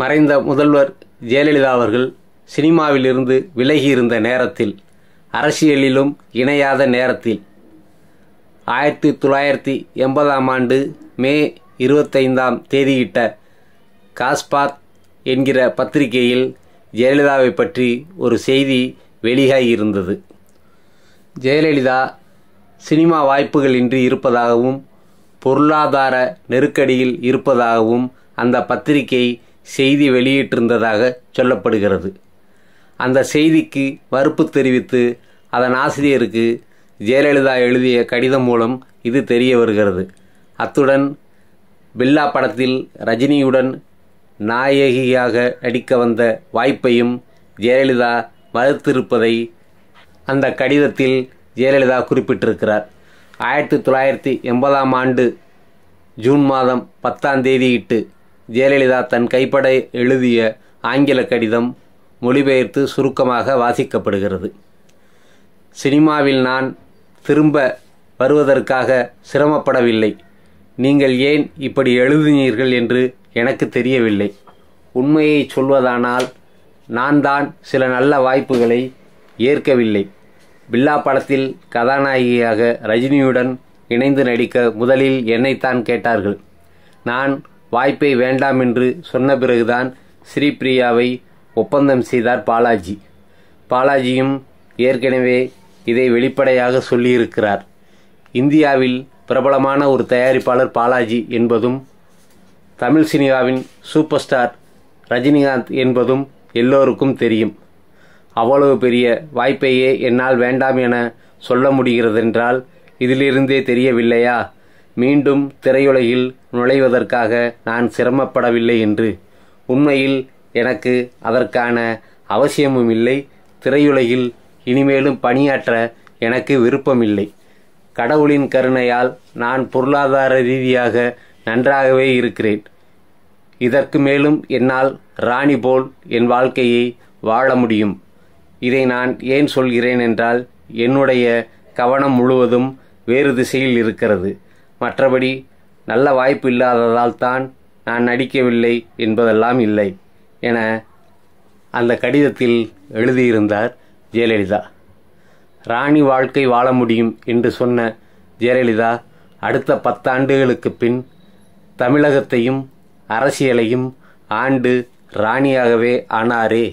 மறைந்த முதல்வர் ஜெயலலிதா அவர்கள் சினிமாவிலிருந்து விலகியிருந்த நேரத்தில் அரசியலிலும் இணையாத நேரத்தில் ஆயிரத்தி தொள்ளாயிரத்தி எண்பதாம் ஆண்டு மே இருபத்தைந்தாம் தேதியிட்ட காஸ்பாத் என்கிற பத்திரிகையில் ஜெயலலிதாவை பற்றி ஒரு செய்தி வெளியாகியிருந்தது ஜெயலலிதா சினிமா வாய்ப்புகளின்றி இருப்பதாகவும் பொருளாதார நெருக்கடியில் இருப்பதாகவும் அந்த பத்திரிகை செய்தி வெளியிட்டிருந்ததாக சொல்லப்படுகிறது அந்த செய்திக்கு மறுப்பு தெரிவித்து அதன் ஆசிரியருக்கு ஜெயலலிதா எழுதிய கடிதம் மூலம் இது தெரிய வருகிறது அத்துடன் பில்லா படத்தில் ரஜினியுடன் நாயகியாக நடிக்க வந்த வாய்ப்பையும் ஜெயலலிதா மறுத்திருப்பதை அந்த கடிதத்தில் ஜெயலலிதா குறிப்பிட்டிருக்கிறார் ஆயிரத்தி தொள்ளாயிரத்தி எண்பதாம் ஆண்டு ஜூன் மாதம் பத்தாம் தேதியிட்டு ஜெயலலிதா தன் கைப்பட எழுதிய ஆங்கில கடிதம் மொழிபெயர்த்து சுருக்கமாக வாசிக்கப்படுகிறது சினிமாவில் நான் திரும்ப வருவதற்காக சிரமப்படவில்லை நீங்கள் ஏன் இப்படி எழுதினீர்கள் என்று எனக்கு தெரியவில்லை உண்மையை சொல்வதானால் நான் தான் சில நல்ல வாய்ப்புகளை ஏற்கவில்லை பில்லா படத்தில் கதாநாயகியாக ரஜினியுடன் இணைந்து நடிக்க முதலில் என்னைத்தான் கேட்டார்கள் நான் வாய்ப்பை வேண்டாம் என்று சொன்ன பிறகுதான் ஸ்ரீபிரியாவை ஒப்பந்தம் செய்தார் பாலாஜி பாலாஜியும் ஏற்கனவே இதை வெளிப்படையாக சொல்லியிருக்கிறார் இந்தியாவில் பிரபலமான ஒரு தயாரிப்பாளர் பாலாஜி என்பதும் தமிழ் சினிமாவின் சூப்பர் ஸ்டார் ரஜினிகாந்த் என்பதும் எல்லோருக்கும் தெரியும் அவ்வளவு பெரிய வாய்ப்பையே என்னால் வேண்டாம் என சொல்ல முடிகிறதென்றால் இதிலிருந்தே தெரியவில்லையா மீண்டும் திரையுலகில் நுழைவதற்காக நான் சிரமப்படவில்லை என்று உண்மையில் எனக்கு அதற்கான அவசியமும் இல்லை திரையுலகில் இனிமேலும் பணியாற்ற எனக்கு விருப்பமில்லை கடவுளின் கருணையால் நான் பொருளாதார ரீதியாக நன்றாகவே இருக்கிறேன் இதற்கு மேலும் என்னால் ராணி போல் என் வாழ்க்கையை வாழ முடியும் இதை நான் ஏன் சொல்கிறேன் என்றால் என்னுடைய கவனம் முழுவதும் வேறு திசையில் இருக்கிறது மற்றபடி நல்ல வாய்ப்பு இல்லாததால் தான் நான் நடிக்கவில்லை என்பதெல்லாம் இல்லை என அந்த கடிதத்தில் எழுதியிருந்தார் ஜெயலலிதா ராணி வாழ்க்கை வாழ முடியும் என்று சொன்ன ஜெயலலிதா அடுத்த பத்தாண்டுகளுக்கு பின் தமிழகத்தையும் அரசியலையும் ஆண்டு ராணியாகவே ஆனாரே